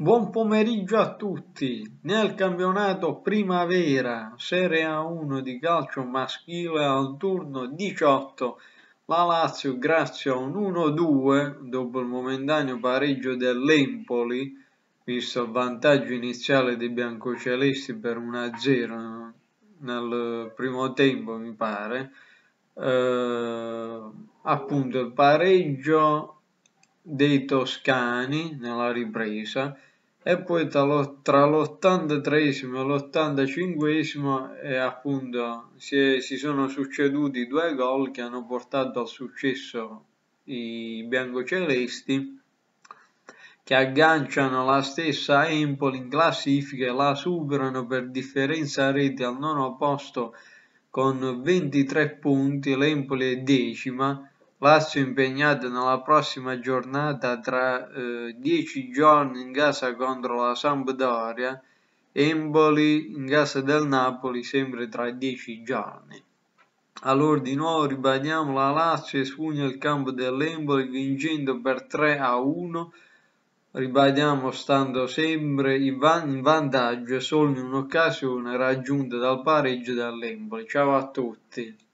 Buon pomeriggio a tutti. Nel campionato Primavera Serie A1 di calcio maschile al turno 18 la Lazio grazie a un 1-2 dopo il momentaneo pareggio dell'Empoli, visto il vantaggio iniziale dei biancocelesti per 1-0 nel primo tempo mi pare, eh, appunto il pareggio dei toscani nella ripresa e poi tra l'83esimo e l'85esimo eh, appunto si, è, si, sono succeduti due gol che hanno portato al successo i biancocelesti che agganciano la stessa Empoli in classifica e la superano per differenza rete al nono posto con 23 punti, l'Empoli è decima Lazio impegnato nella prossima giornata tra eh, 10 giorni in casa contro la Sampdoria, Empoli in casa del Napoli sempre tra 10 giorni. Allora di nuovo ribadiamo la Lazio espugna il campo dell'Empoli vincendo per 3 a 1, ribadiamo stando sempre in, van in vantaggio solo in un'occasione raggiunta dal pareggio dell'Empoli. Ciao a tutti!